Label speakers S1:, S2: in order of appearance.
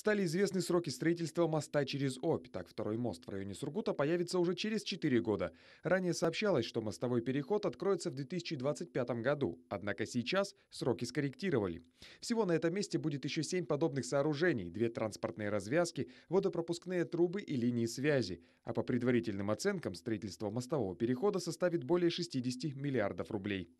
S1: стали известны сроки строительства моста через Обь, так второй мост в районе Сургута появится уже через 4 года. Ранее сообщалось, что мостовой переход откроется в 2025 году, однако сейчас сроки скорректировали. Всего на этом месте будет еще 7 подобных сооружений, две транспортные развязки, водопропускные трубы и линии связи. А по предварительным оценкам строительство мостового перехода составит более 60 миллиардов рублей.